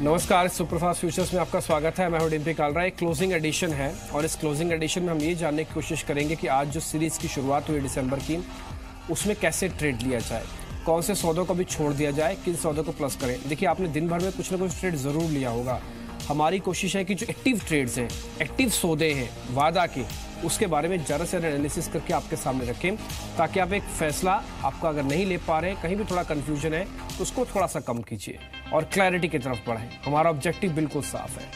नमस्कार superfast futures में आपका स्वागत है मैं हूं काल कालरा एक क्लोजिंग एडिशन है और इस क्लोजिंग एडिशन में हम ये जानने की कोशिश करेंगे कि आज जो सीरीज़ की शुरुआत हुई दिसंबर की उसमें कैसे ट्रेड लिया जाए कौन से सौदों को भी छोड़ दिया जाए किन सौदों को प्लस करें देखिए आपने दिन भर में कुछ ना कुछ ट्रेड ज़रूर लिया होगा हमारी कोशिश है कि जो एक्टिव ट्रेड्स हैं एक्टिव सौदे हैं वादा के उसके बारे में ज़्यादा से ज़्यादा एनालिसिस करके आपके सामने रखें ताकि आप एक फैसला आपका अगर नहीं ले पा रहे कहीं भी थोड़ा कन्फ्यूजन है तो उसको थोड़ा सा कम कीजिए और क्लैरिटी की तरफ बढ़ें हमारा ऑब्जेक्टिव बिल्कुल साफ है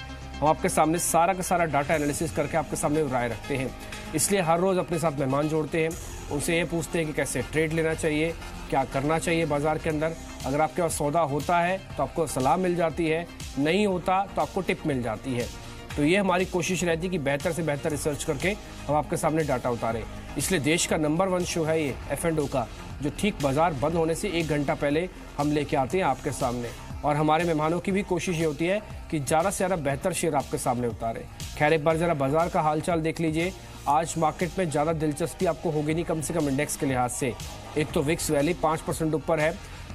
हम आपके सामने सारा का सारा डाटा एनालिसिस करके आपके सामने राय रखते हैं इसलिए हर रोज़ अपने साथ मेहमान जोड़ते हैं उनसे ये पूछते हैं कि कैसे ट्रेड लेना चाहिए क्या करना चाहिए बाज़ार के अंदर अगर आपके पास सौदा होता है तो आपको सलाह मिल जाती है नहीं होता तो आपको टिप मिल जाती है तो ये हमारी कोशिश रहती है कि बेहतर से बेहतर रिसर्च करके हम आपके सामने डाटा उतारें इसलिए देश का नंबर वन शो है ये एफ एंड ओ का जो ठीक बाजार बंद होने से एक घंटा पहले हम लेके आते हैं आपके सामने और हमारे मेहमानों की भी कोशिश ये होती है कि ज़्यादा से ज़्यादा बेहतर शेयर आपके सामने उतारें खैर एक बार ज़रा बाजार का हालचाल देख लीजिए आज मार्केट में ज़्यादा दिलचस्पी आपको होगी नहीं कम से कम इंडेक्स के लिहाज से एक तो विक्स वैली पाँच परसेंट ऊपर है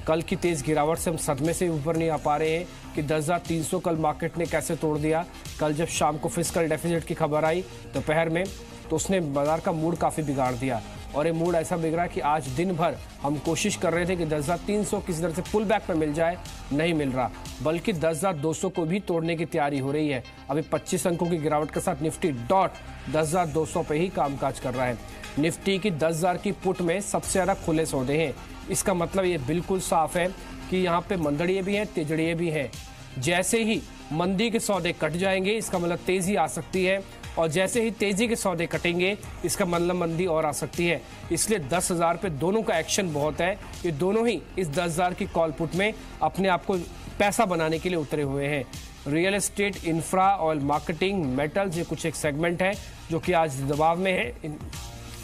कल की तेज़ गिरावट से हम सदमे से ऊपर नहीं आ पा रहे हैं कि 10,300 कल मार्केट ने कैसे तोड़ दिया कल जब शाम को फिजिकल डेफिजिट की खबर आई दोपहर तो में तो उसने बाजार का मूड काफ़ी बिगाड़ दिया और ये मूड ऐसा बिगड़ा कि आज दिन भर हम कोशिश कर रहे थे कि दस हज़ार तीन सौ किसी तरह से पुल बैक पर मिल जाए नहीं मिल रहा बल्कि दस हज़ार दो सौ को भी तोड़ने की तैयारी हो रही है अभी पच्चीस अंकों की गिरावट के साथ निफ्टी डॉट दस हज़ार दो सौ पे ही कामकाज कर रहा है निफ्टी की दस हज़ार की पुट में सबसे ज़्यादा खुले सौदे हैं इसका मतलब ये बिल्कुल साफ है कि यहाँ पे मंदड़िए भी हैं तिजड़िए भी हैं जैसे ही मंदी के सौदे कट जाएंगे इसका मतलब तेज़ी आ सकती है और जैसे ही तेज़ी के सौदे कटेंगे इसका मतलब मंदी और आ सकती है इसलिए दस हज़ार पे दोनों का एक्शन बहुत है ये दोनों ही इस दस हज़ार की कॉल पुट में अपने आप को पैसा बनाने के लिए उतरे हुए हैं real estate infra oil marketing metals ये कुछ एक सेगमेंट है जो कि आज दबाव में है इन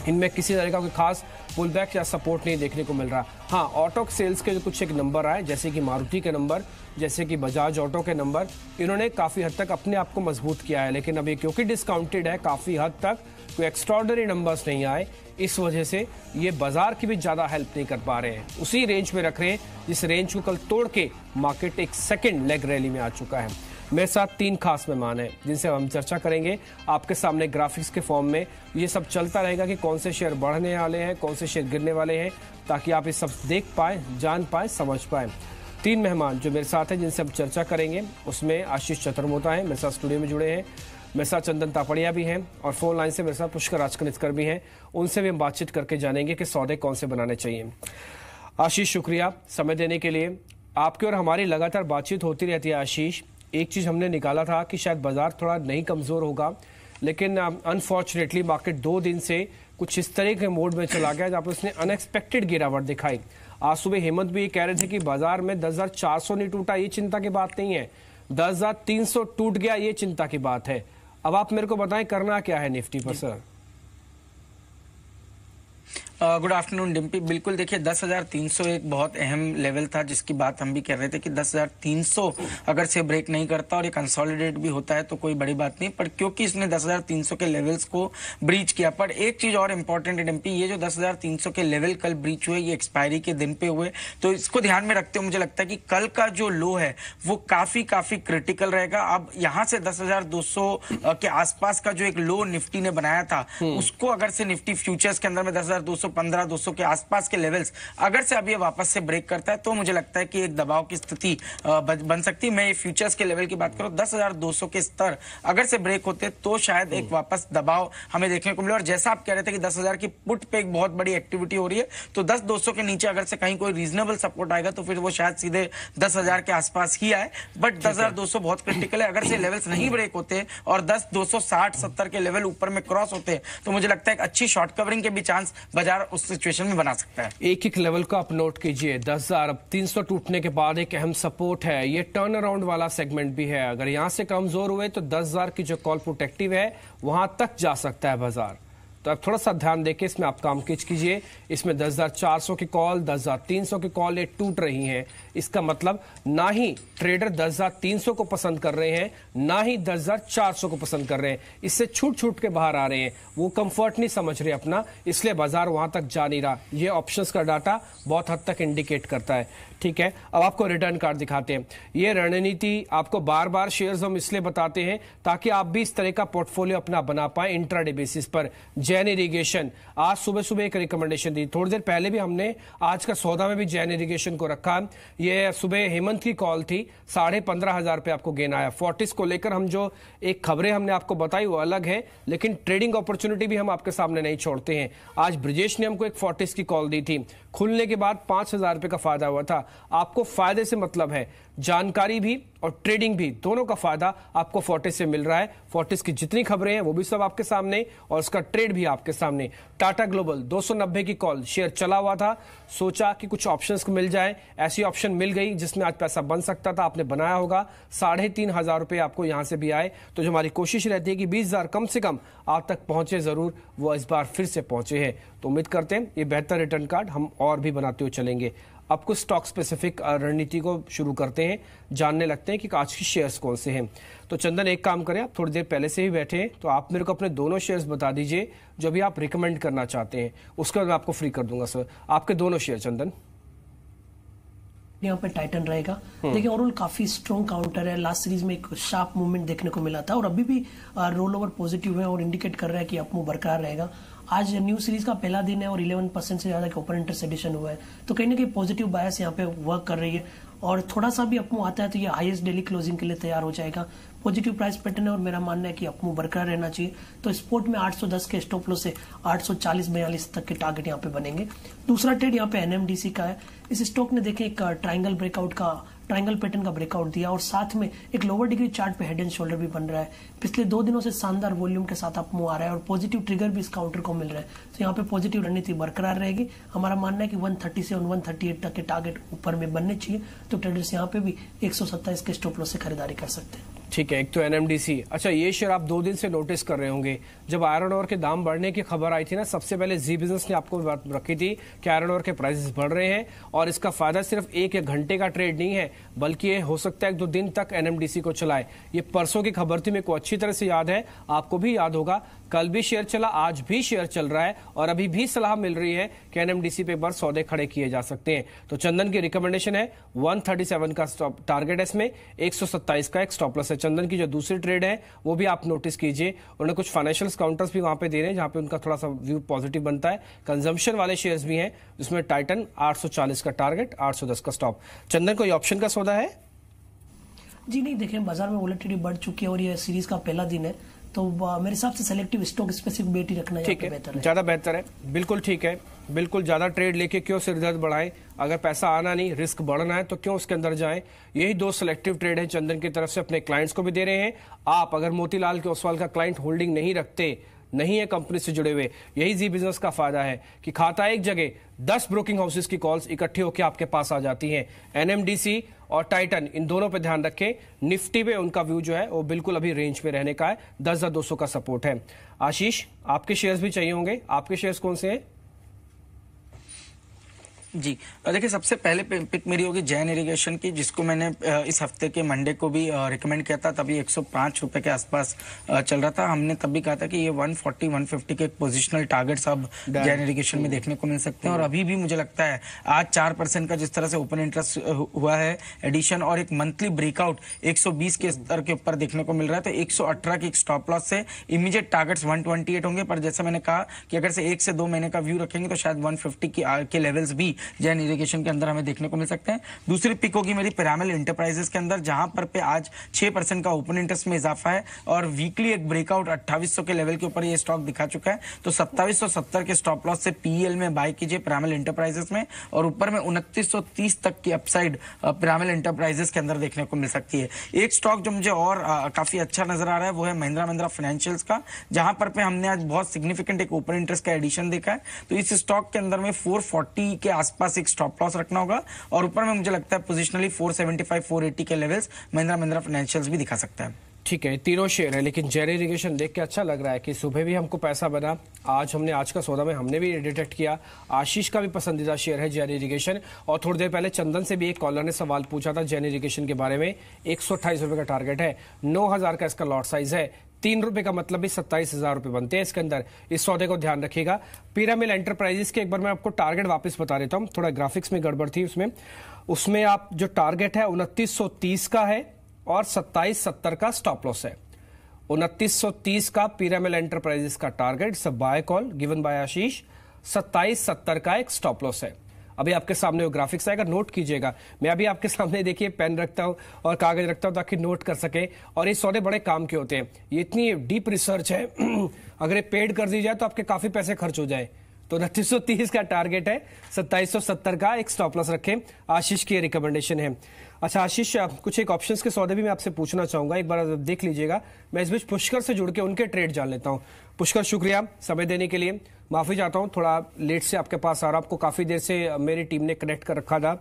इनमें किसी तरह का कोई खास पुल बैक या सपोर्ट नहीं देखने को मिल रहा हाँ ऑटो सेल्स के कुछ एक नंबर आए जैसे कि मारुति के नंबर जैसे कि बजाज ऑटो के नंबर इन्होंने काफ़ी हद तक अपने आप को मजबूत किया है लेकिन अभी क्योंकि डिस्काउंटेड है काफ़ी हद तक कोई एक्स्ट्रॉडनरी नंबर्स नहीं आए इस वजह से ये बाजार की भी ज़्यादा हेल्प नहीं कर पा रहे हैं उसी रेंज में रख रहे हैं जिस रेंज को कल तोड़ के मार्केट एक सेकेंड लेग रैली में आ चुका है मेरे साथ तीन खास मेहमान हैं जिनसे हम चर्चा करेंगे आपके सामने ग्राफिक्स के फॉर्म में ये सब चलता रहेगा कि कौन से शेयर बढ़ने वाले हैं कौन से शेयर गिरने वाले हैं ताकि आप ये सब देख पाए जान पाए समझ पाए तीन मेहमान जो मेरे साथ हैं जिनसे हम चर्चा करेंगे उसमें आशीष चतुर्मोता है मेरे साथ स्टूडियो में जुड़े हैं मेरे साथ चंदन तापड़िया भी हैं और फोन लाइन से मेरे साथ पुष्कर राजकनिस्कर भी हैं उनसे भी हम बातचीत करके जानेंगे कि सौदे कौन से बनाने चाहिए आशीष शुक्रिया समय देने के लिए आपके और हमारी लगातार बातचीत होती रहती है आशीष एक चीज़ हमने निकाला था कि शायद बाजार थोड़ा नहीं कमज़ोर होगा लेकिन अनफॉर्चुनेटली मार्केट दो दिन से कुछ इस तरह के मोड में चला गया जहां पर उसने अनएक्सपेक्टेड गिरावट दिखाई आज सुबह हेमंत भी ये कह रहे थे कि बाजार में दस हजार चार सौ नहीं टूटा ये चिंता की बात नहीं है दस हजार तीन सौ टूट गया ये चिंता की बात है अब आप मेरे को बताएं करना क्या है निफ्टी पर सर गुड आफ्टरनून डिम्पी बिल्कुल देखिए 10,300 एक बहुत अहम लेवल था जिसकी बात हम भी कर रहे थे कि 10,300 अगर से ब्रेक नहीं करता और ये कंसोलिडेट भी होता है तो कोई बड़ी बात नहीं पर क्योंकि इसने 10,300 के लेवल्स को ब्रीच किया पर एक चीज और इम्पोर्टेंट है डिम्पी ये जो सौ के लेवल कल ब्रीच हुए ये एक्सपायरी के दिन पे हुए तो इसको ध्यान में रखते हुए मुझे लगता है कि कल का जो लो है वो काफी काफी क्रिटिकल रहेगा अब यहाँ से दस के आसपास का जो एक लो निफ्टी ने बनाया था हम्म। उसको अगर से निफ्टी फ्यूचर्स के अंदर में दस 215 200 के आसपास के लेवल्स अगर से अब ये वापस से ब्रेक करता है तो मुझे लगता है कि एक दबाव की स्थिति बन सकती है मैं फ्यूचर्स के लेवल की बात करूँ दस के स्तर अगर से ब्रेक होते तो शायद एक हम्म। वापस दबाव हमें देखने को मिले और जैसा आप कह रहे थे कि दस की पुट पे एक बहुत बड़ी एक्टिविटी हो रही है तो दस दो के नीचे अगर से कहीं कोई रीजनेबल सपोर्ट आएगा तो फिर वो शायद सीधे दस के आसपास ही आए बट दस बहुत क्रिटिकल है अगर से लेवल्स नहीं ब्रेक होते और दस दो सौ के लेवल ऊपर में क्रॉस होते तो मुझे लगता है अच्छी शॉर्ट कवरिंग के भी चांस बाजार उस सिचुएशन में बना सकता है एक एक लेवल को आप नोट कीजिए दस हजार अब तीन सौ टूटने के बाद एक अहम सपोर्ट है ये टर्न अराउंड वाला सेगमेंट भी है अगर यहाँ से कमजोर हुए तो दस हजार की जो कॉल प्रोटेक्टिव है वहां तक जा सकता है बाजार तो आप थोड़ा सा ध्यान देके इसमें आप काम किच कीजिए इसमें 10,400 की कॉल 10,300 की कॉल ये टूट रही हैं इसका मतलब ना ही ट्रेडर 10,300 को पसंद कर रहे हैं ना ही 10,400 को पसंद कर रहे हैं इससे छूट छूट के बाहर आ रहे हैं वो कंफर्ट नहीं समझ रहे अपना इसलिए बाजार वहां तक जा नहीं रहा ये ऑप्शन का डाटा बहुत हद तक इंडिकेट करता है ठीक है अब आपको रिटर्न कार्ड दिखाते हैं ये रणनीति आपको बार बार शेयर हम इसलिए बताते हैं ताकि आप भी इस तरह का पोर्टफोलियो अपना बना पाए इंट्राडे बेसिस पर जैन इरीगेशन आज सुबह सुबह एक रिकमेंडेशन दी थोड़ी देर पहले भी हमने आज का सौदा में भी जैन इरीगेशन को रखा ये सुबह हेमंत की कॉल थी साढ़े पंद्रह हजार रुपये आपको गेन आया फोर्टिस को लेकर हम जो एक खबरें हमने आपको बताई वो अलग है लेकिन ट्रेडिंग अपॉर्चुनिटी भी हम आपके सामने नहीं छोड़ते हैं आज ब्रिजेश ने हमको एक फोर्टिस की कॉल दी थी खुलने के बाद पांच हजार का फायदा हुआ था आपको फायदे से मतलब है जानकारी भी और ट्रेडिंग भी दोनों का फायदा आपको फोर्टिस से मिल रहा है फोर्टिस की जितनी खबरें हैं वो भी सब आपके सामने और उसका ट्रेड भी भी आपके सामने टाटा ग्लोबल 290 की कॉल शेयर चला हुआ था सोचा कि कुछ ऑप्शंस मिल जाए ऐसी ऑप्शन मिल गई जिसमें आज पैसा बन सकता था आपने बनाया होगा साढ़े तीन हजार रुपये आपको यहां से भी आए तो जो हमारी कोशिश रहती है कि बीस हजार कम से कम आप तक पहुंचे जरूर वो इस बार फिर से पहुंचे हैं तो उम्मीद करते हैं ये बेहतर रिटर्न कार्ड हम और भी बनाते हुए चलेंगे अब कुछ स्टॉक स्पेसिफिक रणनीति को शुरू करते हैं जानने लगते हैं कि आज के शेयर्स कौन से हैं तो चंदन एक काम करें आप थोड़ी देर पहले से ही बैठे हैं तो आप मेरे को अपने दोनों शेयर्स बता दीजिए जो भी आप रिकमेंड करना चाहते हैं उसके बाद मैं आपको फ्री कर दूंगा सर आपके दोनों शेयर चंदन यहाँ पे टाइटन रहेगा हम्म। देखिए ओवरऑल काफी स्ट्रॉन्ग काउंटर है लास्ट सीरीज में एक शार्प मूवमेंट देखने को मिला था और अभी भी रोल ओवर पॉजिटिव है और इंडिकेट कर रहा है कि अपमो बरकरार रहेगा आज न्यू सीरीज का पहला दिन है और 11 परसेंट से ज़्यादा के ओपन इंटरेस्ट एडिशन हुआ है तो कहीं ना कहीं पॉजिटिव बायस यहाँ पे वर्क कर रही है और थोड़ा सा भी अपमो आता है तो ये हाईएस्ट डेली क्लोजिंग के लिए तैयार हो जाएगा पॉजिटिव प्राइस पैटर्न है और मेरा मानना है कि अपमो बरकरार रहना चाहिए तो स्पोर्ट में 810 के स्टॉप लो से 840 बयालीस तक के टारगेट यहाँ पे बनेंगे दूसरा ट्रेड यहाँ पे एनएमडीसी का है इस स्टॉक ने देखे एक ट्राइंगल ब्रेकआउट का ट्राइंगल पैटर्न का ब्रेकआउट दिया और साथ में एक लोअर डिग्री चार्ट पे हेड एंड शोल्डर भी बन रहा है पिछले दो दिनों से शानदार वॉल्यूम के साथ आप मुंह आ रहा है और पॉजिटिव ट्रिगर भी इस काउंटर को मिल रहा है तो यहाँ पे पॉजिटिव रणनीति बरकरार रहेगी हमारा मानना है कि थर्टी 138 तक के टारगेट ऊपर में बनने चाहिए तो ट्रेडर्स यहाँ पे भी सत्ताईस के स्टॉप लॉस से खरीदारी कर सकते हैं ठीक है एक तो एनएमडीसी अच्छा ये शेयर आप दो दिन से नोटिस कर रहे होंगे जब आयरन और के दाम बढ़ने की खबर आई थी ना सबसे पहले जी बिजनेस ने आपको बात रखी थी कि आयरन और के प्राइसेस बढ़ रहे हैं और इसका फायदा सिर्फ एक एक घंटे का ट्रेड नहीं है बल्कि ये हो सकता है एक दो दिन तक एनएमडीसी को चलाए ये परसों की खबर थी मेरे को अच्छी तरह से याद है आपको भी याद होगा कल भी शेयर चला आज भी शेयर चल रहा है और अभी भी सलाह मिल रही है कि एनएमडीसी पे बार सौदे खड़े किए जा सकते हैं तो चंदन की रिकमेंडेशन है 137 का स्टॉप टारगेट है इसमें 127 का एक लॉस है चंदन की जो दूसरी ट्रेड है वो भी आप नोटिस कीजिए उन्हें कुछ फाइनेंशियल काउंटर्स भी वहां पर दे रहे हैं जहां पर उनका थोड़ा सा व्यू पॉजिटिव बनता है कंजम्पन वाले शेयर भी हैं जिसमें टाइटन आठ का टारगेट आठ का स्टॉप चंदन कोई ऑप्शन का सौदा है जी नहीं देखें बाजार में वोलेटिटी बढ़ चुकी है और यह सीरीज का पहला दिन है तो मेरे हिसाब से सेलेक्टिव स्टॉक स्पेसिफिक बेटी रखना ठीक है बेहतर है ज्यादा बेहतर है बिल्कुल ठीक है बिल्कुल ज्यादा ट्रेड लेके क्यों सिर दर्द बढ़ाए अगर पैसा आना नहीं रिस्क बढ़ना है तो क्यों उसके अंदर जाएं यही दो सिलेक्टिव ट्रेड है चंदन की तरफ से अपने क्लाइंट्स को भी दे रहे हैं आप अगर मोतीलाल के ओसवाल का क्लाइंट होल्डिंग नहीं रखते नहीं है कंपनी से जुड़े हुए यही जी बिजनेस का फायदा है कि खाता एक जगह दस ब्रोकिंग हाउसेस की कॉल्स इकट्ठी होकर आपके पास आ जाती हैं एनएमडीसी और टाइटन इन दोनों पे ध्यान रखें निफ्टी पे उनका व्यू जो है वो बिल्कुल अभी रेंज में रहने का है दस हजार दो का सपोर्ट है आशीष आपके शेयर्स भी चाहिए होंगे आपके शेयर्स कौन से हैं जी देखिए सबसे पहले पिक मेरी होगी जैन इरिगेशन की जिसको मैंने इस हफ्ते के मंडे को भी रिकमेंड किया था तभी 105 रुपए के आसपास चल रहा था हमने तब भी कहा था कि ये 140 150 के पोजिशनल टारगेट्स अब जैन इरिगेशन में देखने को मिल सकते हैं और अभी भी मुझे लगता है आज चार परसेंट का जिस तरह से ओपन इंटरेस्ट हुआ है एडिशन और एक मंथली ब्रेकआउट एक के स्तर के ऊपर देखने को मिल रहा है तो एक की स्टॉप लॉस से इमीजिएट टारगेट्स वन होंगे पर जैसे मैंने कहा कि अगर से एक से दो महीने का व्यू रखेंगे तो शायद वन की के लेवल्स भी जैन इरीगेशन के अंदर हमें देखने को मिल सकते हैं दूसरी पिक होगी मेरी पिरामिल इंटरप्राइजेस के अंदर जहां पर पे आज छह परसेंट का ओपन इंटरेस्ट में इजाफा है और वीकली एक ब्रेकआउट अट्ठाईस के लेवल के ऊपर ये स्टॉक दिखा चुका है तो सत्ताईस के स्टॉप लॉस से पीएल e में बाय कीजिए पिरामिल इंटरप्राइजेस में और ऊपर में उनतीस तक की अपसाइड पिरामिल इंटरप्राइजेस के अंदर देखने को मिल सकती है एक स्टॉक जो मुझे और काफी अच्छा नजर आ रहा है वो है महिंद्रा महिंद्रा फाइनेंशियल का जहां पर पे हमने आज बहुत सिग्निफिकेंट एक ओपन इंटरेस्ट का एडिशन देखा है तो इस स्टॉक के अंदर में 440 के आसपास आसपास एक स्टॉप लॉस रखना होगा और ऊपर में मुझे लगता है पोजिशनली फोर 480 के लेवल्स महिंद्रा महिंद्रा फाइनेंशियल भी दिखा सकता है ठीक है तीनों शेयर है लेकिन जेर इरीगेशन देख के अच्छा लग रहा है कि सुबह भी हमको पैसा बना आज हमने आज का सौदा में हमने भी डिटेक्ट किया आशीष का भी पसंदीदा शेयर है जेर इरीगेशन और थोड़ी देर पहले चंदन से भी एक कॉलर ने सवाल पूछा था जेन इरीगेशन के बारे में एक सौ का टारगेट है नौ का इसका लॉट साइज है तीन रुपए का मतलब भी सत्ताईस हजार रुपए बनते हैं इसके अंदर इस सौदे को ध्यान रखिएगा पीरामिल एंटरप्राइजेस के एक बार मैं आपको टारगेट वापस बता देता हूं थोड़ा ग्राफिक्स में गड़बड़ थी उसमें उसमें आप जो टारगेट है उनतीस का है और सत्ताईस सत्तर का स्टॉप लॉस है उनतीस का पीरामिल एंटरप्राइजेस का target buy call given by Ashish सत्तर का एक स्टॉप लॉस है अभी आपके सामने वो ग्राफिक्स आएगा नोट कीजिएगा मैं अभी आपके सामने देखिए पेन रखता हूँ और कागज रखता हूँ ताकि नोट कर सके और ये सौदे बड़े काम के होते हैं ये इतनी डीप रिसर्च है अगर ये पेड कर दी जाए तो आपके काफी पैसे खर्च हो जाए तो उनतीस का टारगेट है सत्तर का एक स्टॉप लॉस रखें आशीष की रिकमेंडेशन है अच्छा आशीष कुछ एक ऑप्शंस के सौदे भी मैं आपसे पूछना चाहूंगा एक बार देख लीजिएगा मैं इस बीच पुष्कर से जुड़ के उनके ट्रेड जान लेता हूं पुष्कर शुक्रिया समय देने के लिए माफ़ी चाहता हूँ थोड़ा लेट से आपके पास आ रहा आपको काफ़ी देर से मेरी टीम ने कनेक्ट कर रखा था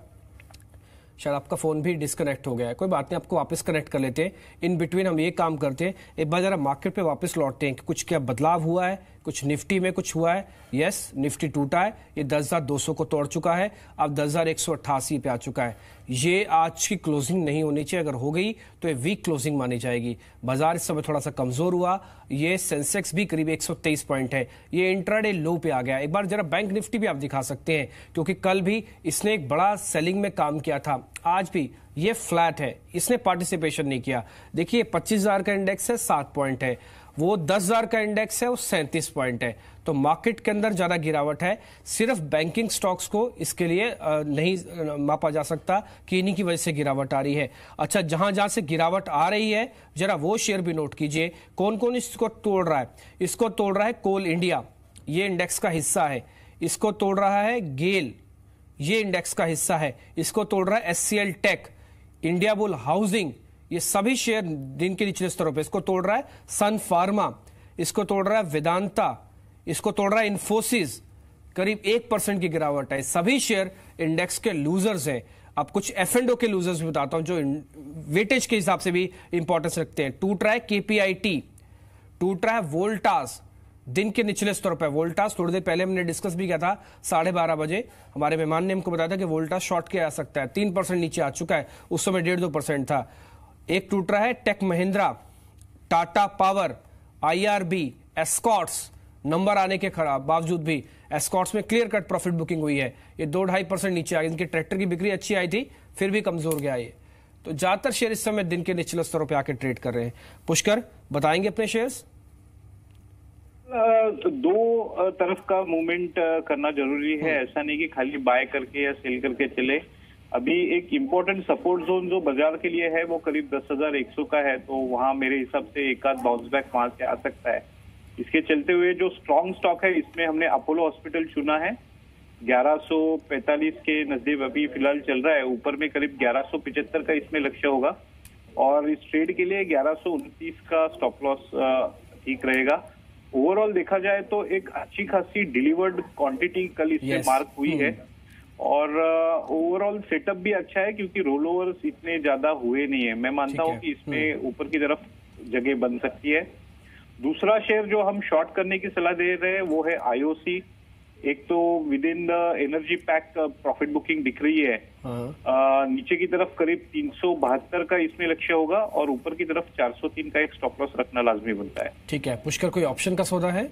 शायद आपका फ़ोन भी डिसकनेक्ट हो गया है कोई बात नहीं आपको वापस कनेक्ट कर लेते हैं इन बिटवीन हम ये काम करते हैं एक बार ज़रा मार्केट पे वापस लौटते हैं कि कुछ क्या बदलाव हुआ है कुछ निफ्टी में कुछ हुआ है यस निफ्टी टूटा है ये दस हज़ार दो सौ को तोड़ चुका है अब दस हज़ार एक सौ अट्ठासी पे आ चुका है ये आज की क्लोजिंग नहीं होनी चाहिए अगर हो गई तो ये वीक क्लोजिंग मानी जाएगी बाजार इस समय थोड़ा सा कमज़ोर हुआ ये सेंसेक्स भी करीब एक सौ तेईस पॉइंट है ये इंट्राडे लो पे आ गया एक बार जरा बैंक निफ्टी भी आप दिखा सकते हैं क्योंकि कल भी इसने एक बड़ा सेलिंग में काम किया था आज भी ये फ्लैट है इसने पार्टिसिपेशन नहीं किया देखिए पच्चीस का इंडेक्स है सात पॉइंट है वो 10,000 का इंडेक्स है वो 37 पॉइंट है तो मार्केट के अंदर ज़्यादा गिरावट है सिर्फ बैंकिंग स्टॉक्स को इसके लिए नहीं मापा जा सकता कि इन्हीं की वजह से गिरावट आ रही है अच्छा जहां जहां से गिरावट आ रही है जरा वो शेयर भी नोट कीजिए कौन कौन इसको तोड़ रहा है इसको तोड़ रहा है कोल इंडिया ये इंडेक्स का हिस्सा है इसको तोड़ रहा है गेल ये इंडेक्स का हिस्सा है इसको तोड़ रहा है S tech India bull housing ये सभी शेयर दिन के निचले स्तरों पे इसको तोड़ रहा है सन फार्मा इसको तोड़ रहा है वेदांता इसको तोड़ रहा है इन्फोसिस करीब एक परसेंट की गिरावट है सभी शेयर इंडेक्स के लूजर्स हैं अब कुछ एफ एंडो के लूजर्स भी बताता हूं जो वेटेज के हिसाब से भी इंपॉर्टेंस रखते हैं टूट रहा है केपीआईटी टूट रहा है वोल्टास दिन के निचले स्तर पर वोल्टास थोड़ी देर पहले हमने डिस्कस भी किया था साढ़े बारह बजे हमारे मेहमान ने हमको बताया था कि वोल्टास शॉर्ट किया जा सकता है तीन परसेंट नीचे आ चुका है उस समय डेढ़ दो परसेंट था एक टूट रहा है tech Mahindra Tata power IRB Escorts number आने के खराब बावजूद भी एस्कॉट्स में क्लियर कट प्रॉफिट बुकिंग हुई है ये दो ढाई परसेंट नीचे आई इनके ट्रैक्टर की बिक्री अच्छी आई थी फिर भी कमजोर गया ये तो ज्यादातर शेयर इस समय दिन के निचले स्तरों पर आके ट्रेड कर रहे हैं पुष्कर बताएंगे अपने शेयर्स तो दो तरफ का मूवमेंट करना जरूरी है हम्म। ऐसा नहीं कि खाली बाय करके या सेल करके चले अभी एक इम्पोर्टेंट सपोर्ट जोन जो बाजार के लिए है वो करीब दस हजार एक सौ का है तो वहाँ मेरे हिसाब से एक आध बाउंस बैक वहां से आ सकता है इसके चलते हुए जो स्ट्रॉन्ग स्टॉक है इसमें हमने अपोलो हॉस्पिटल चुना है 1145 के नजदीक अभी फिलहाल चल रहा है ऊपर में करीब ग्यारह का इसमें लक्ष्य होगा और इस ट्रेड के लिए ग्यारह का स्टॉप लॉस ठीक रहेगा ओवरऑल देखा जाए तो एक अच्छी खासी डिलीवर्ड क्वांटिटी कल इसमें yes. मार्क हुई है हम्म। और ओवरऑल uh, सेटअप भी अच्छा है क्योंकि रोल ओवर इतने ज्यादा हुए नहीं है मैं मानता हूँ कि इसमें हम्म। ऊपर की तरफ जगह बन सकती है दूसरा शेयर जो हम शॉर्ट करने की सलाह दे रहे हैं वो है आईओसी एक तो within the energy pack profit booking दिख रही है आ, हाँ। uh, नीचे की तरफ करीब तीन का इसमें लक्ष्य होगा और ऊपर की तरफ 403 का एक स्टॉप लॉस रखना लाजमी बनता है ठीक है पुष्कर कोई ऑप्शन का सौदा है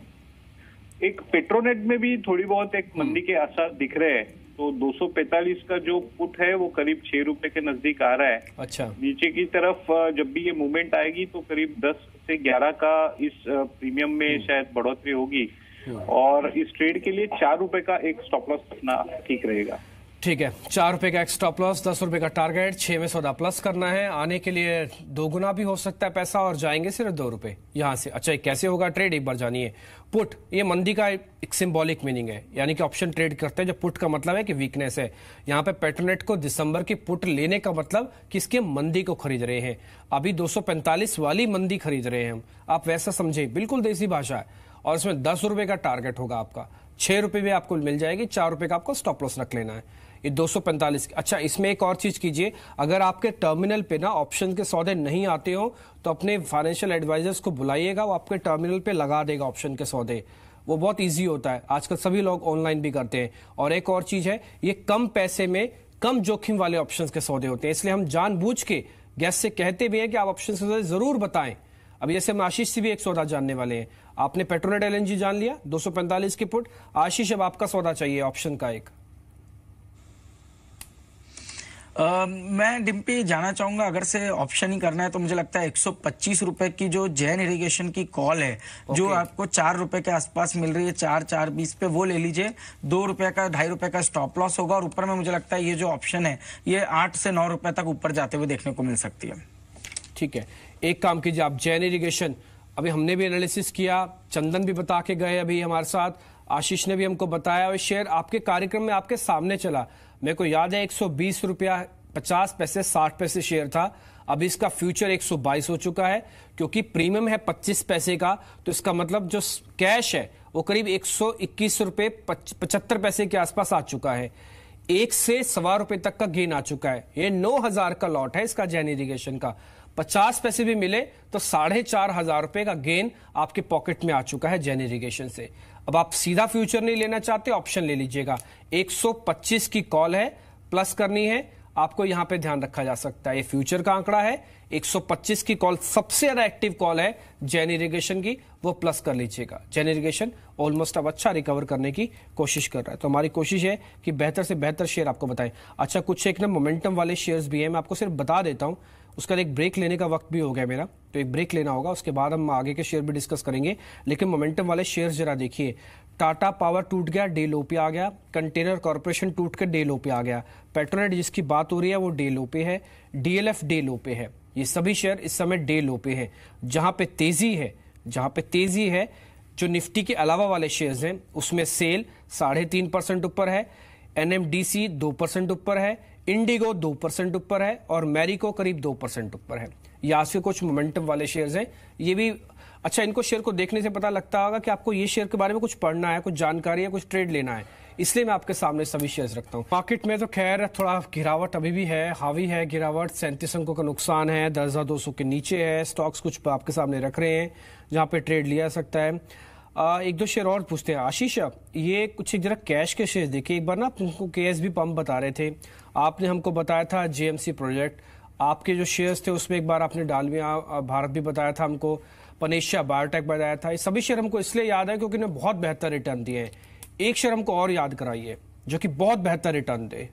एक पेट्रोनेट में भी थोड़ी बहुत एक मंदी हम्म। के आसार दिख रहे हैं तो 245 का जो पुट है वो करीब छह रुपए के नजदीक आ रहा है अच्छा नीचे की तरफ जब भी ये मूवमेंट आएगी तो करीब 10 से 11 का इस प्रीमियम में हम्म। शायद बढ़ोतरी होगी हम्म। और इस ट्रेड के लिए चार रुपए का एक स्टॉप लॉस रखना ठीक रहेगा ठीक है चार रुपए का एक्स्ट्रा प्लस दस रुपए का टारगेट छह में सौदा प्लस करना है आने के लिए दो गुना भी हो सकता है पैसा और जाएंगे सिर्फ दो रुपए यहां से अच्छा कैसे होगा ट्रेड एक बार जानिए पुट ये मंदी का एक सिंबॉलिक मीनिंग है यानी कि ऑप्शन ट्रेड करते हैं जो पुट का मतलब है कि वीकनेस है यहाँ पे पेट्रोनेट को दिसंबर की पुट लेने का मतलब किसके मंदी को खरीद रहे हैं अभी 245 वाली मंदी खरीद रहे हैं हम आप वैसा समझे बिल्कुल देसी भाषा है और इसमें दस रुपए का टारगेट होगा आपका छह रुपए भी आपको मिल जाएगी चार रुपए का आपको स्टॉप लॉस रख लेना है ये 245 अच्छा इसमें एक और चीज कीजिए अगर आपके टर्मिनल पे ना ऑप्शन के सौदे नहीं आते हो तो अपने फाइनेंशियल एडवाइजर्स को बुलाइएगा वो आपके टर्मिनल पे लगा देगा ऑप्शन के सौदे वो बहुत इजी होता है आजकल सभी लोग ऑनलाइन भी करते हैं और एक और चीज है ये कम पैसे में कम जोखिम वाले ऑप्शन के सौदे होते हैं इसलिए हम जानबूझ के गैस से कहते भी हैं कि आप ऑप्शन के सौदे जरूर बताएं अब जैसे हम आशीष से भी एक सौदा जानने वाले हैं आपने पेट्रोनेट एल जान लिया दो की पुट आशीष अब आपका सौदा चाहिए ऑप्शन का एक मैं डिम्पी जाना चाहूंगा अगर से ऑप्शन ही करना है तो मुझे लगता है एक सौ की जो जैन इरिगेशन की कॉल है okay. जो आपको चार रुपए के आसपास मिल रही है चार चार बीस पे वो ले लीजिए दो रुपए का ढाई रुपए का स्टॉप लॉस होगा और ऊपर में मुझे लगता है ये जो ऑप्शन है ये आठ से नौ रुपए तक ऊपर जाते हुए देखने को मिल सकती है ठीक है एक काम कीजिए आप जैन इरीगेशन अभी हमने भी एनालिसिस किया चंदन भी बता के गए अभी हमारे साथ आशीष ने भी हमको बताया और शेयर आपके कार्यक्रम में आपके सामने चला मेरे को याद है एक सौ बीस रुपया पचास पैसे साठ पैसे शेयर था अब इसका फ्यूचर 122 हो चुका है क्योंकि प्रीमियम है 25 पैसे का तो इसका मतलब जो कैश है वो करीब एक सौ इक्कीस रुपए पचहत्तर पैसे के आसपास आ चुका है एक से सवा रुपए तक का गेन आ चुका है ये नौ हजार का लॉट है इसका जैन इरीगेशन का पचास पैसे भी मिले तो साढ़े चार हजार रुपए का गेन आपके पॉकेट में आ चुका है जैन इरीगेशन से अब आप सीधा फ्यूचर नहीं लेना चाहते ऑप्शन ले लीजिएगा 125 की कॉल है प्लस करनी है आपको यहां पे ध्यान रखा जा सकता है ये फ्यूचर का आंकड़ा है 125 की कॉल सबसे ज्यादा एक्टिव कॉल है जैन इरीगेशन की वो प्लस कर लीजिएगा जैन इरीगेशन ऑलमोस्ट अब अच्छा रिकवर करने की कोशिश कर रहा है तो हमारी कोशिश है कि बेहतर से बेहतर शेयर आपको बताएं अच्छा कुछ एक ना मोमेंटम वाले शेयर्स भी हैं मैं आपको सिर्फ बता देता हूं उसका एक ब्रेक लेने का वक्त भी हो गया मेरा तो एक ब्रेक लेना होगा उसके बाद हम आगे के शेयर भी डिस्कस करेंगे लेकिन मोमेंटम वाले शेयर जरा देखिए टाटा पावर टूट गया डे लो पे आ गया कंटेनर कॉरपोरेशन टूट कर डे लो पे आ गया पेट्रोनेट जिसकी बात हो रही है वो डे लो पे है डीएलएफ डे लो पे है ये सभी शेयर इस समय डे लो पे है जहां पे तेजी है जहां पे तेजी है जो निफ्टी के अलावा वाले शेयर्स हैं उसमें सेल साढ़े तीन परसेंट ऊपर है एनएमडीसी दो परसेंट ऊपर है इंडिगो दो परसेंट ऊपर है और मैरिको करीब दो परसेंट ऊपर है ये आज के कुछ मोमेंटम वाले शेयर्स हैं ये भी अच्छा इनको शेयर को देखने से पता लगता होगा कि आपको ये शेयर के बारे में कुछ पढ़ना है कुछ जानकारी है कुछ ट्रेड लेना है इसलिए मैं आपके सामने सभी शेयर्स रखता हूँ मार्केट में तो खैर थोड़ा गिरावट अभी भी है हावी है गिरावट सैंतीस अंकों का नुकसान है दस हजार दो सौ के नीचे है स्टॉक्स कुछ आपके सामने रख रहे हैं जहाँ पे ट्रेड लिया सकता है आ, एक दो शेयर और पूछते हैं आशीष ये कुछ एक जरा कैश के शेयर देखिए एक बार ना आपको के एस बी पम्प बता रहे थे आपने हमको बताया था जे प्रोजेक्ट आपके जो शेयर्स थे उसमें एक बार आपने डालमिया भारत भी बताया था हमको पनेशिया बायोटेक बताया था ये सभी शेयर हमको इसलिए याद है क्योंकि इन्हें बहुत बेहतर रिटर्न दिए हैं एक शेयर हमको और याद कराइए जो कि बहुत बेहतर रिटर्न दे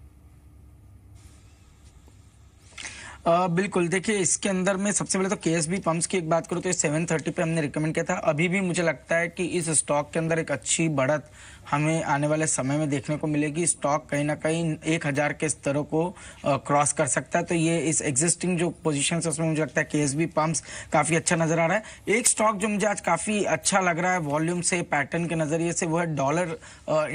आ, बिल्कुल देखिए इसके अंदर में सबसे पहले तो के एस बी पंप्स की एक बात करूँ तो सेवन थर्टी पे हमने रिकमेंड किया था अभी भी मुझे लगता है कि इस स्टॉक के अंदर एक अच्छी बढ़त हमें आने वाले समय में देखने को मिलेगी स्टॉक कहीं ना कहीं एक हज़ार के स्तरों को क्रॉस कर सकता है तो ये इस एग्जिस्टिंग जो पोजिशन है उसमें मुझे लगता है के एस बी पम्प्स काफ़ी अच्छा नज़र आ रहा है एक स्टॉक जो मुझे आज काफ़ी अच्छा लग रहा है वॉल्यूम से पैटर्न के नज़रिए से वो है डॉलर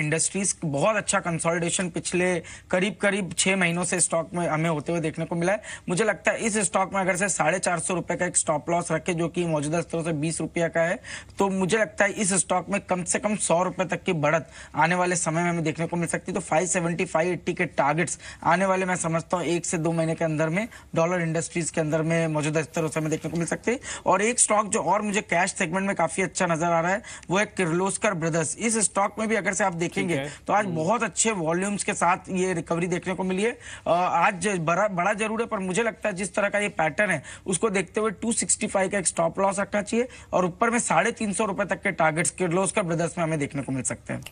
इंडस्ट्रीज बहुत अच्छा कंसोलिडेशन पिछले करीब करीब छह महीनों से स्टॉक में हमें होते हुए देखने को मिला है मुझे लगता है इस स्टॉक में अगर से साढ़े चार सौ रुपए का एक स्टॉप लॉस रखे जो कि मौजूदा स्तरों से बीस रुपये का है तो मुझे लगता है इस स्टॉक में कम से कम सौ रुपये तक की बढ़त साथ आने वाले समय में हमें देखने को मिल सकती है तो 570 580 के टारगेट्स आने वाले मैं समझता हूँ एक से दो महीने के अंदर में डॉलर इंडस्ट्रीज के अंदर में मौजूदा स्तर उस समय देखने को मिल सकते हैं और एक स्टॉक जो और मुझे कैश सेगमेंट में काफी अच्छा नजर आ रहा है वो है किर्लोस्कर ब्रदर्स इस स्टॉक में भी अगर से आप देखेंगे तो आज बहुत अच्छे वॉल्यूम्स के साथ ये रिकवरी देखने को मिली है आज बड़ा जरूर है पर मुझे लगता है जिस तरह का ये पैटर्न है उसको देखते हुए टू का एक स्टॉप लॉस रखना चाहिए और ऊपर में साढ़े रुपए तक के टारगेट्स किर्लोस्कर ब्रदर्स में हमें देखने को मिल सकते हैं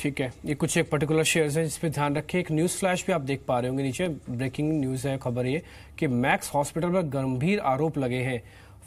ठीक है ये कुछ एक पर्टिकुलर शेयर्स हैं जिस पर ध्यान रखें एक न्यूज़ फ्लैश भी आप देख पा रहे होंगे नीचे ब्रेकिंग न्यूज़ है खबर ये कि मैक्स हॉस्पिटल पर गंभीर आरोप लगे हैं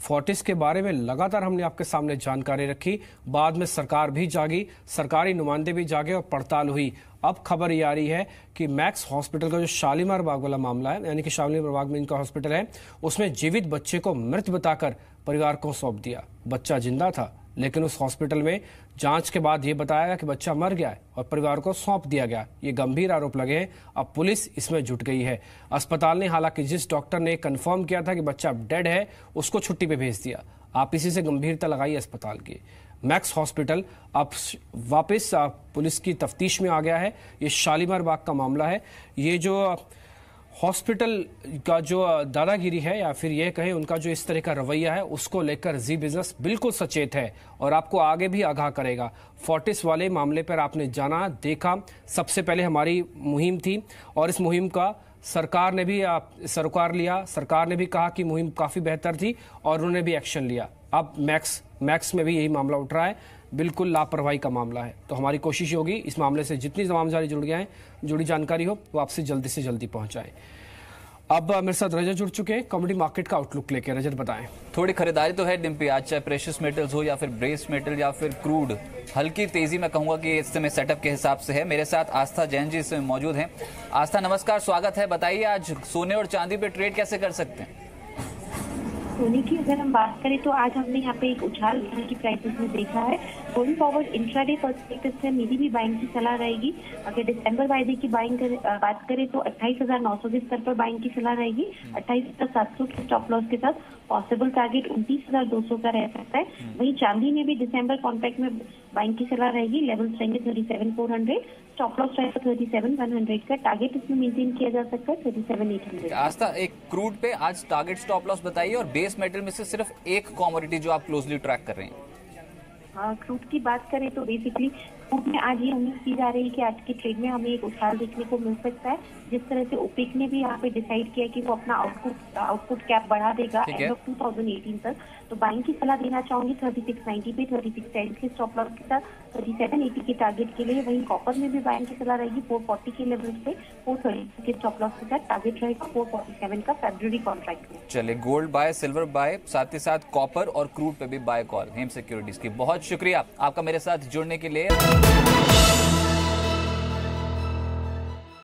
फोर्टिस के बारे में लगातार हमने आपके सामने जानकारी रखी बाद में सरकार भी जागी सरकारी नुमाइंदे भी जागे और पड़ताल हुई अब खबर ये आ रही है कि मैक्स हॉस्पिटल का जो शालीमार बाग वाला मामला है यानी कि शालीमार बाग में इनका हॉस्पिटल है उसमें जीवित बच्चे को मृत बताकर परिवार को सौंप दिया बच्चा जिंदा था लेकिन उस हॉस्पिटल में जांच के बाद यह बताया गया कि बच्चा मर गया है और परिवार को सौंप दिया गया ये गंभीर आरोप लगे हैं अब पुलिस इसमें जुट गई है अस्पताल ने हालांकि जिस डॉक्टर ने कंफर्म किया था कि बच्चा डेड है उसको छुट्टी पे भेज दिया आप इसी से गंभीरता लगाई अस्पताल की मैक्स हॉस्पिटल अब वापस पुलिस की तफ्तीश में आ गया है ये शालीमार बाग का मामला है ये जो हॉस्पिटल का जो दादागिरी है या फिर यह कहें उनका जो इस तरह का रवैया है उसको लेकर जी बिजनेस बिल्कुल सचेत है और आपको आगे भी आगाह करेगा फोर्टिस वाले मामले पर आपने जाना देखा सबसे पहले हमारी मुहिम थी और इस मुहिम का सरकार ने भी आप सरकार लिया सरकार ने भी कहा कि मुहिम काफ़ी बेहतर थी और उन्होंने भी एक्शन लिया अब मैक्स मैक्स में भी यही मामला उठ रहा है बिल्कुल लापरवाही का मामला है तो हमारी कोशिश होगी इस मामले से जितनी तमाम जारी जुड़ गए हैं जुड़ी जानकारी हो वो आपसे जल्दी से जल्दी पहुंचाएं अब मेरे साथ रजत जुड़ चुके हैं कॉमेडी मार्केट का आउटलुक लेके रजत बताएं थोड़ी खरीदारी तो है डिम्पी आज चाहे प्रेशियस मेटल्स हो या फिर ब्रेस मेटल या फिर क्रूड हल्की तेजी मैं कहूंगा कि इस समय सेटअप के हिसाब से है मेरे साथ आस्था जैन जी इसमें मौजूद हैं आस्था नमस्कार स्वागत है बताइए आज सोने और चांदी पे ट्रेड कैसे कर सकते हैं सोने की अगर हम बात करें तो आज हमने यहाँ पे एक उछाल सोने की प्राइसेस में देखा है गोइंग फॉरवर्ड इंट्राडे परस्पेक्टिव से मेरी भी बाइंग की सलाह रहेगी अगर दिसंबर वायदे की बाइंग कर, बात करें तो अट्ठाईस हजार नौ सौ के स्तर पर बाइंग की सलाह रहेगी हम्म। अट्ठाईस हजार सात सौ के स्टॉप लॉस के साथ पॉसिबल टारगेट उनतीस हजार दो सौ का रह सकता है हम्म। वहीं चांदी में भी दिसंबर कॉन्ट्रैक्ट में बाइंग की सलाह रहेगी लेवल्स रहेंगे thirty seven four hundred stop loss price thirty seven one hundred का टारगेट इसमें मेंटेन किया जा सकता है thirty seven eight hundred Astha एक क्रूड पे आज टारगेट स्टॉप लॉस बताइए और बेस मेटल में से सिर्फ एक कॉमोडिटी जो आप क्लोजली ट्रैक कर रहे हैं क्रूड हाँ, की बात करें तो बेसिकली क्रूड में आज ये उम्मीद की जा रही है कि आज के ट्रेड में हमें एक उछाल देखने को मिल सकता है जिस तरह से ओपेक ने भी यहाँ पे डिसाइड किया कि वो अपना आउटपुट आउटपुट कैप बढ़ा देगा एंड ऑफ 2018 तक तो बाइंग की सलाह देना चाहूंगी थर्टी सिक्स नाइन्टी पे थर्टी सिक्स टेन के स्टॉप लॉस के साथ थर्टी सेवन एटी के टारगेट के लिए वहीं कॉपर में भी बाइंग की सलाह रहेगी फोर फोर्टी के लेवल पे फोर थर्टी के स्टॉप लॉस के साथ टारगेट रहेगा फोर फोर्टी सेवन का फेब्रवरी कॉन्ट्रैक्ट में चले गोल्ड बाय सिल्वर बाय साथ ही साथ कॉपर और क्रूड पे भी बाय कॉल हेम सिक्योरिटीज की बहुत शुक्रिया आपका मेरे साथ जुड़ने के लिए